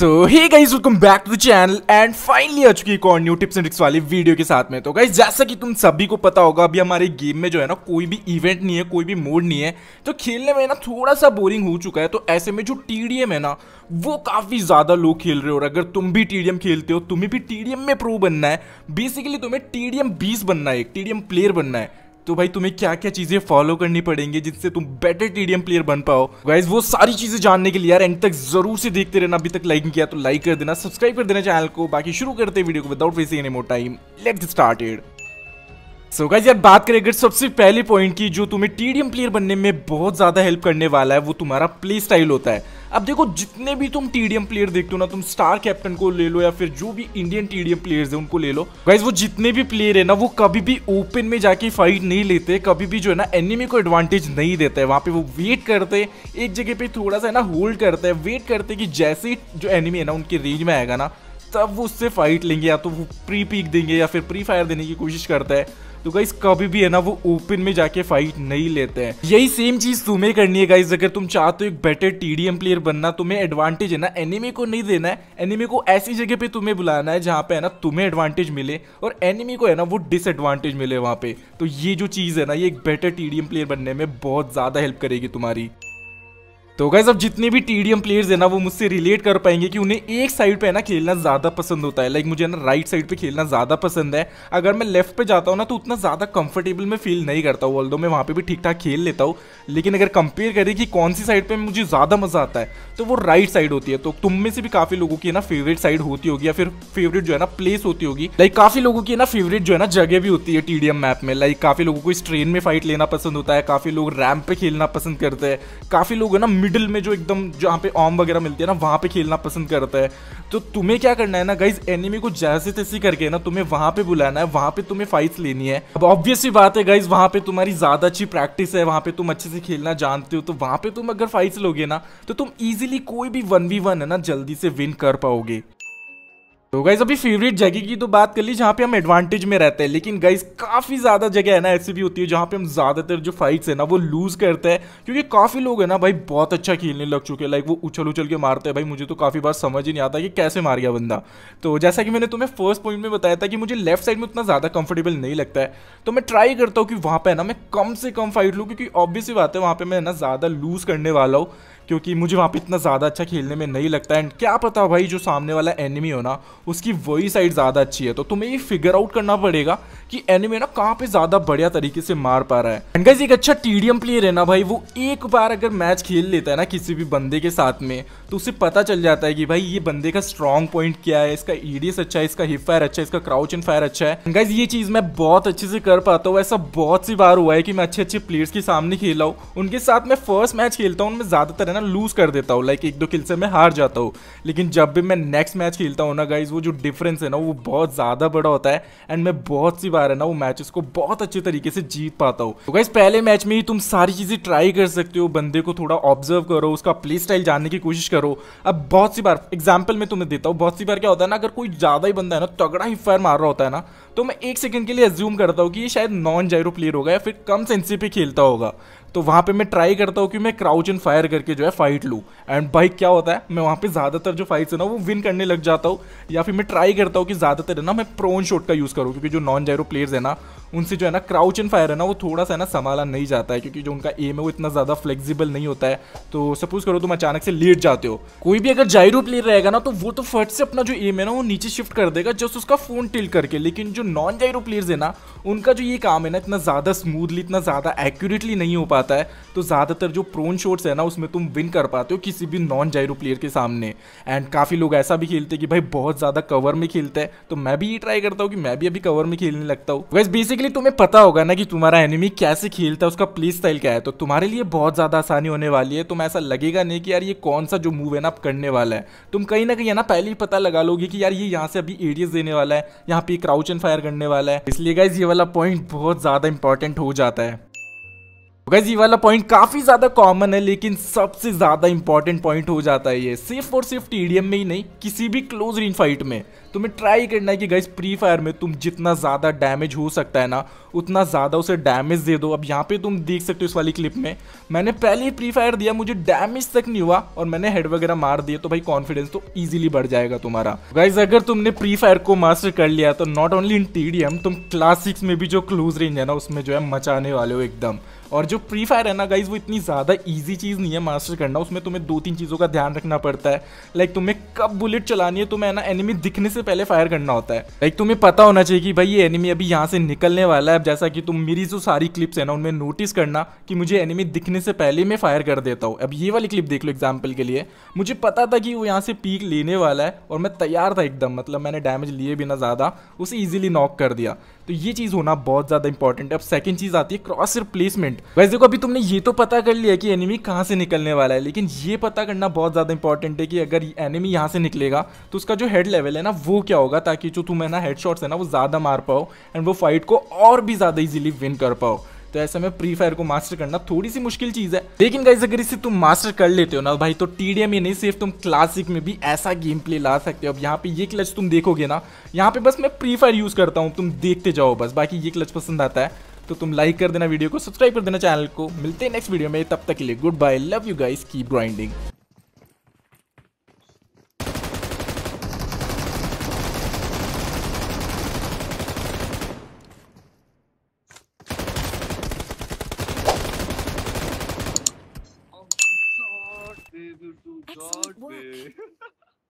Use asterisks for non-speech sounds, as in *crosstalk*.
So hi guys welcome back to the channel and finally आ चुकी एक और न्यू टिप्स एंड ट्रिक्स वाली वीडियो के साथ में तो गाइज जैसा कि तुम सभी को पता होगा अभी हमारे गेम में जो है ना कोई भी इवेंट नहीं है कोई भी मोड नहीं है तो खेलने में ना थोड़ा सा बोरिंग हो चुका है तो ऐसे में जो टी है ना वो काफ़ी ज़्यादा लोग खेल रहे हो और अगर तुम भी टी खेलते हो तुम्हें भी टी में प्रो बनना है बेसिकली तुम्हें टी डी बनना है एक टी प्लेयर बनना है तो भाई तुम्हें क्या क्या चीजें फॉलो करनी पड़ेंगी जिससे तुम बेटर टीडीएम प्लेयर बन पाओ गाइज वो सारी चीजें जानने के लिए यार एंड तक जरूर से देखते रहना अभी तक लाइक किया तो लाइक कर देना सब्सक्राइब कर देना चैनल को बाकी शुरू करते वीडियो को without wasting any more time let started so so यार बात करें अगर सबसे पहले पॉइंट की जो तुम्हें टीडीएम प्लेयर बनने में बहुत ज़्यादा हेल्प करने वाला है वो तुम्हारा प्ले स्टाइल होता है अब देखो जितने भी तुम टीडीएम प्लेयर देखते हो ना तुम स्टार कैप्टन को ले लो या फिर जो भी इंडियन टीडीएम प्लेयर्स हैं उनको ले लो गाइज वो जितने भी प्लेयर है ना वो कभी भी ओपन में जाके फाइट नहीं लेते कभी भी जो है ना एनिमी को एडवांटेज नहीं देता है वहाँ पे वो वेट करते एक जगह पे थोड़ा सा है ना होल्ड करते हैं वेट करते कि जैसे जो एनिमी है ना उनके रेंज में आएगा ना तब वो उससे फाइट लेंगे या तो वो प्री पीक देंगे या फिर प्री फायर देने की कोशिश करता है तो गाइस कभी भी है ना वो ओपन में जाके फाइट नहीं लेते हैं यही सेम चीज तुम्हें करनी है गाइस अगर तुम चाहते हो एक बेटर टीडीएम प्लेयर बनना तुम्हें एडवांटेज है ना एनिमी को नहीं देना है एनिमी को ऐसी जगह पे तुम्हें बुलाना है जहां पे है ना तुम्हें एडवांटेज मिले और एनिमी को है ना वो डिसएडवांटेज मिले वहाँ पे तो ये जो चीज़ है ना ये एक बेटर टीडीएम प्लेयर बनने में बहुत ज़्यादा हेल्प करेगी तुम्हारी तो गैस अब जितने भी टीडीएम प्लेयर्स है ना वो मुझसे रिलेट कर पाएंगे कि उन्हें एक साइड पे ना खेलना ज़्यादा पसंद होता है लाइक मुझे ना राइट साइड पे खेलना ज़्यादा पसंद है अगर मैं लेफ्ट पे जाता हूँ ना तो उतना ज़्यादा कंफर्टेबल मैं फील नहीं करता हूँ वर्ल्डो मैं वहाँ पे भी ठीक ठाक खेल लेता हूँ लेकिन अगर कंपेयर करें कि कौन सी साइड पर मुझे ज़्यादा मज़ा आता है तो वो राइट साइड होती है तो तुम में से भी काफ़ी लोगों की ना फेवरेट साइड होती होगी या फिर फेवरेट जो है ना प्लेस होती होगी लाइक काफ़ी लोगों की ना फेवरेट जो है ना जगह भी होती है टी मैप में लाइक काफ़ी लोगों को इस ट्रेन में फाइट लेना पसंद होता है काफ़ी लोग रैम्प पे खेलना पसंद करते हैं काफ़ी लोग है ना मिडिल में जो एकदम जहाँ पे ऑम वगैरह मिलती है ना वहाँ पे खेलना पसंद करता है तो तुम्हें क्या करना है ना गाइज एनिमी को जैसे तैसे करके ना तुम्हें वहाँ पे बुलाना है वहाँ पे तुम्हें फाइट्स लेनी है अब ऑब्वियसली बात है गाइज वहाँ पे तुम्हारी ज़्यादा अच्छी प्रैक्टिस है वहाँ पे तुम अच्छे से खेलना जानते हो तो वहाँ पे तुम अगर फाइट्स लोगे ना तो तुम ईजिली कोई भी वन वी वन है ना जल्दी से विन कर पाओगे तो गाइज अभी फेवरेट जगह की तो बात कर ली जहाँ पे हम एडवांटेज में रहते हैं लेकिन गाइज काफ़ी ज़्यादा जगह है ना ऐसी भी होती है जहाँ पे हम ज़्यादातर जो फाइट्स है ना वो लूज़ करते हैं क्योंकि काफ़ी लोग है ना भाई बहुत अच्छा खेलने लग चुके हैं लाइक वो उछल उछल के मारते हैं भाई मुझे तो काफ़ी बार समझ ही नहीं आता कि कैसे मार गया बंदा तो जैसा कि मैंने तुम्हें फर्स्ट पॉइंट में बताया था कि मुझे लेफ्ट साइड में उतना ज़्यादा कंफर्टेबल नहीं लगता है तो मैं ट्राई करता हूँ कि वहाँ पर ना मैं कम से कम फाइट लूँ क्योंकि ऑब्वियसली बात है वहाँ पर मैं ना ज़्यादा लूज़ करने वाला हूँ क्योंकि मुझे वहाँ पे इतना ज़्यादा अच्छा खेलने में नहीं लगता एंड क्या पता भाई जो सामने वाला एनिमी हो ना उसकी वही साइड ज़्यादा अच्छी है तो तुम्हें ये फिगर आउट करना पड़ेगा कि एनिमे ना कहाँ पे ज्यादा बढ़िया तरीके से मार पा रहा है एंड गाइज एक अच्छा टीडीएम प्लेयर है ना भाई वो एक बार अगर मैच खेल लेता है ना किसी भी बंदे के साथ में तो उसे पता चल जाता है कि भाई ये बंदे का स्ट्रॉन्ग पॉइंट क्या है इसका ईडीएस अच्छा है इसका हिप फायर अच्छा है इसका क्राउच एंड फायर अच्छा है गाइज ये चीज मैं बहुत अच्छे से कर पाता हूँ ऐसा बहुत सी बार हुआ है कि मैं अच्छे अच्छे प्लेयर्स के सामने खेला हूँ उनके साथ मैं फर्स्ट मैच खेलता हूँ उनमें ज्यादातर है ना लूज कर देता हूँ लाइक एक दो किल से मैं हार जाता हूँ लेकिन जब भी मैं नेक्स्ट मैच खेलता हूँ ना गाइज वो जो डिफरेंस है ना वो बहुत ज्यादा बड़ा होता है एंड मैं बहुत सी बार बार है ना वो मैच को बहुत अच्छे तरीके से जीत पाता हो तो गाइस पहले मैच में ही तुम सारी चीजें ट्राई कर सकते हो बंदे को थोड़ा ऑब्जर्व करो उसका प्ले स्टाइल जानने की कोशिश करो अब बहुत सी बार एग्जाम्पल में तुम्हें देता हूँ बहुत सी बार क्या होता है ना अगर कोई ज्यादा ही बंदा है ना तगड़ा ही फायर मार रहा होता है ना तो मैं एक सेकंड के लिए एज्यूम करता हूँ कि ये शायद नॉन जायरो प्लेयर होगा या फिर कम सेंसिटिव खेलता होगा तो वहाँ पे मैं ट्राई करता हूँ कि मैं क्राउच एंड फायर करके जो है फाइट लूँ एंड भाई क्या होता है मैं वहाँ पे ज़्यादातर जो फाइट्स है ना वो विन करने लग जाता हूँ या फिर मैं ट्राई करता हूँ कि ज़्यादातर है ना मैं प्रोन शॉट का यूज़ करूँ क्योंकि जो नॉन जायरो प्लेयर्स है ना उनसे जो है ना क्राउच एंड फायर है ना वो थोड़ा सा ना संभाला नहीं जाता है क्योंकि जो उनका एम है वो इतना ज़्यादा फ्लेक्सिबल नहीं होता है तो सपोज करो तुम अचानक से लेट जाते हो कोई भी अगर जायरो प्लेयर रहेगा ना तो वो तो फट से अपना जो एम है ना वो नीचे शिफ्ट कर देगा जस्ट उसका फोन टिल करके लेकिन जो नॉन जायरो प्लेयर्स है ना उनका जो ये काम है ना इतना ज़्यादा स्मूथली इतना ज़्यादा एक्यूरेटली नहीं हो पाता है तो ज़्यादातर जो प्रोन शॉट्स है ना उसमें तुम विन कर पाते हो किसी भी नॉन जायरो प्लेयर के सामने एंड काफ़ी लोग ऐसा भी खेलते हैं कि भाई बहुत ज़्यादा कवर में खेलते हैं तो मैं भी ये ट्राई करता हूँ कि मैं भी अभी कवर में खेलने लगता हूँ वैसे बेसिक बेसिकली तुम्हें पता होगा ना कि तुम्हारा एनिमी कैसे खेलता है उसका प्ले स्टाइल क्या है तो तुम्हारे लिए बहुत ज़्यादा आसानी होने वाली है तुम ऐसा लगेगा नहीं कि यार ये कौन सा जो मूव है ना आप करने वाला है तुम कहीं ना कहीं ना पहले ही पता लगा लोगे कि यार ये यहाँ से अभी एरियस देने वाला है यहाँ पे क्राउच एंड फायर करने वाला है इसलिए गाइज ये वाला पॉइंट बहुत ज़्यादा इंपॉर्टेंट हो जाता है गैस ये वाला पॉइंट काफी ज्यादा कॉमन है लेकिन सबसे ज्यादा इंपॉर्टेंट पॉइंट हो जाता है ये सिर्फ और सिर्फ टीडीएम में ही नहीं किसी भी क्लोज रिंग फाइट में तुम्हें ट्राई करना है कि गैस फ्री फायर में तुम जितना ज्यादा डैमेज हो सकता है ना उतना ज़्यादा उसे डैमेज दे दो अब यहाँ पे तुम देख सकते हो इस वाली क्लिप में मैंने पहले ही प्री फायर दिया मुझे डैमेज तक नहीं हुआ और मैंने हेड वगैरह मार दिए तो भाई कॉन्फिडेंस तो ईजिली बढ़ जाएगा तुम्हारा गाइज अगर तुमने प्री फायर को मास्टर कर लिया तो नॉट ओनली इन टी तुम क्लासिक्स में भी जो क्लोज रेंज है ना उसमें जो है मचाने वाले हो एकदम और जो फ्री फायर है ना गाइज वो इतनी ज़्यादा ईजी चीज़ नहीं है मास्टर करना उसमें तुम्हें दो तीन चीज़ों का ध्यान रखना पड़ता है लाइक तुम्हें कब बुलेट चलानी है तुम्हें ना एनिमी दिखने से पहले फायर करना होता है लाइक तुम्हें पता होना चाहिए कि भाई ये एनिमी अभी यहाँ से निकलने वाला है अब जैसा कि तुम मेरी जो सारी क्लिप्स है ना उनमें नोटिस करना कि मुझे एनिमी दिखने से पहले मैं फायर कर देता हूँ अब ये वाली क्लिप देख लो एग्जाम्पल के लिए मुझे पता था कि वो यहाँ से पीक लेने वाला है और मैं तैयार था एकदम मतलब मैंने डैमेज लिए बिना ज़्यादा उसे ईजिली नॉक कर दिया तो ये चीज़ होना बहुत ज़्यादा इंपॉर्टेंट है अब सेकंड चीज़ आती है क्रॉस रिप्लेसमेंट वैसे देखो अभी तुमने ये तो पता कर लिया कि एनिमी कहाँ से निकलने वाला है लेकिन ये पता करना बहुत ज़्यादा इंपॉर्टेंट है कि अगर एनिमी यहाँ से निकलेगा तो उसका जो हेड लेवल है ना वो क्या होगा ताकि जो तुम्हें ना हेड है ना वो ज़्यादा मार पाओ एंड वो फाइट को और भी ज़्यादा इजीली विन कर पाओ तो ऐसे में प्री फायर को मास्टर करना थोड़ी सी मुश्किल चीज़ है लेकिन गाइज अगर इसे तुम मास्टर कर लेते हो ना भाई तो टी डी एम ही नहीं सिर्फ तुम क्लासिक में भी ऐसा गेम प्ले ला सकते हो अब यहाँ पे ये क्लच तुम देखोगे ना यहाँ पे बस मैं प्री फायर यूज़ करता हूँ तुम देखते जाओ बस बाकी ये क्लच पसंद आता है तो तुम लाइक कर देना वीडियो को सब्सक्राइब कर देना चैनल को मिलते हैं नेक्स्ट वीडियो में तब तक के लिए goodbye love you guys keep grinding Excellent work. *laughs*